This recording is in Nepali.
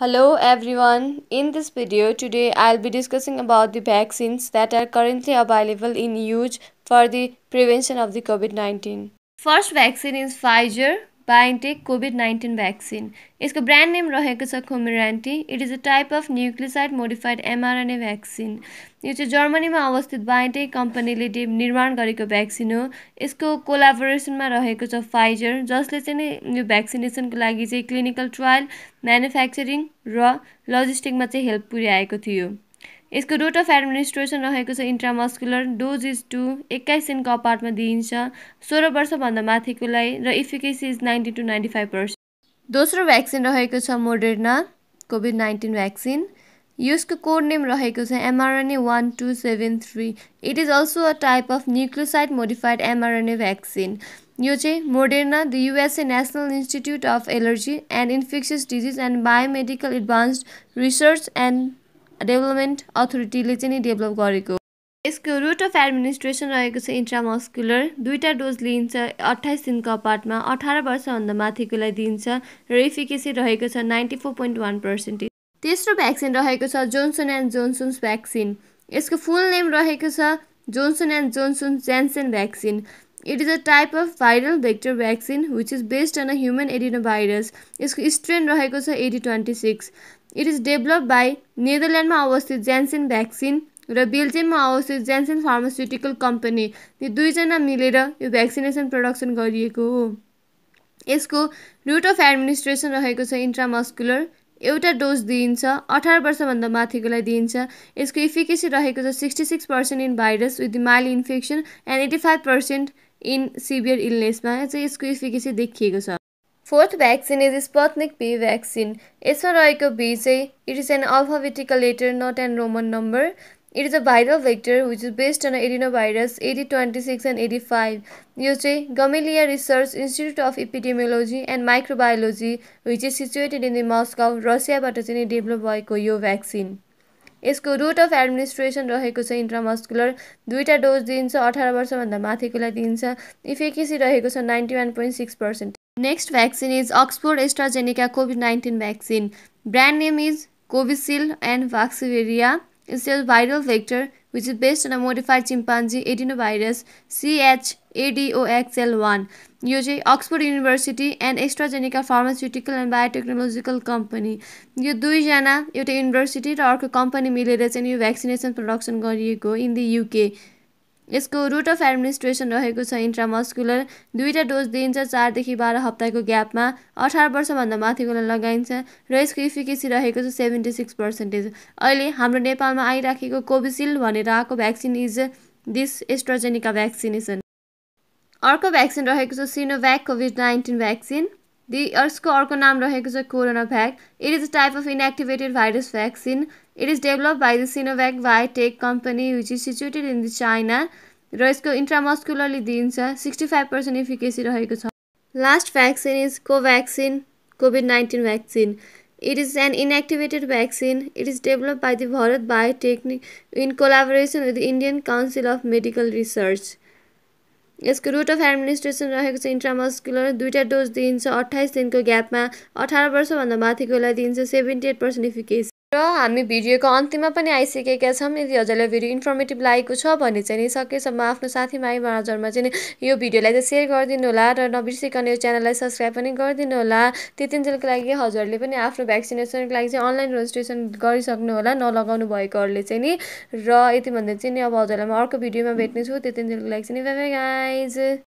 Hello everyone, in this video today I'll be discussing about the vaccines that are currently available in use for the prevention of the COVID-19. First vaccine is Pfizer biotech Covid nineteen vaccine यसको ब्रान्ड नेम रहेको छ Comirnaty it is a type of nucleoside modified mRNA vaccine यो चाहिँ जर्मनीमा अवस्थित बायोटेक कम्पनीले निर्माण गरेको भ्याक्सिन हो यसको कोलाबोरेसनमा रहेको छ फाइजर जसले चाहिँ नै यो भ्याक्सिनेसनको लागि चाहिँ क्लिनिकल ट्रायल म्यानुफ्याक्चरिङ र लजिस्टिकमा चाहिँ हेल्प पुर्याएको थियो यसको रोट अफ एडमिनिस्ट्रेसन रहेको छ इन्ट्रामस्कुलर डोज इज टू एक्काइस दिनको अपार्टमा दिइन्छ सोह्र वर्षभन्दा माथिकोलाई र efficacy is ninety two ninety five percent दोस्रो भ्याक्सिन रहेको छ मोडेर्ना कोभिड नाइन्टिन भ्याक्सिन यसको कोड नेम रहेको छ mRNA one two seven three it is also a type of nucleoside modified mRNA vaccine यो चाहिँ Moderna the USA national institute of allergy and infectious disease and biomedical advance research and development अथोरिटीले चाहिँ नि डेभलप गरेको यसको रुट अफ एडमिनिस्ट्रेसन रहेको छ इन्ट्रामस्कुलर दुईवटा डोज लिइन्छ अट्ठाइस दिनको पार्टमा अठार वर्षभन्दा माथिकोलाई दिइन्छ र इफिकेसी रहेको छ ninety four point one percentage तेस्रो भ्याक्सिन रहेको छ जोन्सन एन्ड जोन्सन्स भ्याक्सिन यसको फुल नेम रहेको छ Johnson and Johnson Janssen vaccine it is a type of viral vector vaccine which is based on a human adenovirus यसको स्ट्रेन रहेको छ AD twenty six it is develop by नेदरल्यान्डमा अवस्थित जेन्सेन भ्याक्सिन र बेल्जियममा अवस्थित जेन्सेन फार्मास्युटिकल कम्पनी यो दुईजना मिलेर यो भ्याक्सिनेसन प्रडक्सन गरिएको हो यसको रुट अफ एडमिनिस्ट्रेसन रहेको छ इन्ट्रामस्कुलर एउटा डोज दिइन्छ अठार वर्षभन्दा माथिकोलाई दिइन्छ यसको इफिकेसी रहेको छ sixty six percent in virus with mild infection and eighty five percent in severe इलनेसमा चाहिँ यसको इफिकेसी देखिएको छ fourth vaccine is Sputnik V vaccine यसमा रहेको बी चाहिँ it is an alphabetical letter not an Roman number it is a viral vector which is based on adeno virus AD twenty six and AD five यो चाहिँ Gamaleya research institute of epidemiology and microbiology which is situated in the Moscow रसियाबाट चाहिँ डेभलप भएको यो भ्याक्सिन यसको रुट अफ एडमिनिस्ट्रेसन रहेको छ इन्ट्रामस्कुलर दुईवटा डोज दिइन्छ अठार वर्षभन्दा माथिकोलाई दिन्छ इफेकेसी रहेको छ ninety one point six percent next vaccine is Oxford AstraZeneca Covid nineteen vaccine brand name is Covishield and is इन्सेल viral vector which is based on a modified chimpanzee adenovirus एडिओएक्सएल वान यो चाहिँ Oxford university and AstraZeneca pharmaceutical and biotechnological company यो दुईजना एउटा युनिभर्सिटी र अर्को कम्पनी मिलेर चाहिँ यो भ्याक्सिनेसन प्रडक्सन गरिएको इन द युके यसको रुट अफ एडमिनिस्ट्रेसन रहेको छ इन्ट्रामस्कुलर दुईवटा डोज दिइन्छ चारदेखि बाह्र हप्ताको ग्यापमा अठार वर्षभन्दा माथिकोलाई लगाइन्छ र यसको इफिकेसी रहेको छ सेभेन्टी सिक्स पर्सेन्टेज अहिले हाम्रो नेपालमा आइराखेको कोभिसिल्ड भनेर आएको vaccine is this AstraZeneca vaccination अर्को भ्याक्सिन रहेको छ Sinovac Covid nineteen vaccine the यसको अर्को नाम रहेको छ CoronaVac it is a type of inactivated virus vaccine it is develop by the Sinovac biotech company which is situated in the China र यसको इन्ट्रामस्कुलरली दिइन्छ सिक्सटी फाइभ पर्सेन्ट इफिकेसी रहेको छ last vaccine is Covaxin Covid nineteen vaccine it is an inactivated vaccine it is develop by the Bharat biotechnic in collaboration with the council council medical research research यसको रुट अफ एडमिनिस्ट्रेसन रहेको छ इन्ट्रामस्कुलर दुईवटा डोज दिइन्छ अट्ठाइस दिनको ग्यापमा अठार वर्षभन्दा माथिकोलाई दिइन्छ सेभेन्टी एट पर्सेन्ट इफिकेस र हामी भिडियोको अन्तिममा पनि आइसकेका छौँ यदि हजुरलाई भिडियो इन्फर्मेटिभ लागेको छ भने चाहिँ नि सकेसम्म आफ्नो साथीभाइ महाजरमा चाहिँ यो भिडियोलाई चाहिँ सेयर गरिदिनु होला र नबिर्सिकन यो च्यानललाई सब्सक्राइब पनि गरिदिनु होला त्यतिजेलको लागि हजुरले पनि आफ्नो भ्याक्सिनेसनको लागि चाहिँ अनलाइन रेजिस्ट्रेसन गरिसक्नु होला नलगाउनु भएकोहरूले चाहिँ नि र यति भन्दा चाहिँ नि अब हजुरलाई म अर्को भिडियोमा भेट्नेछु त्यतिन्जेलको लागि चाहिँ नि बाई गाइज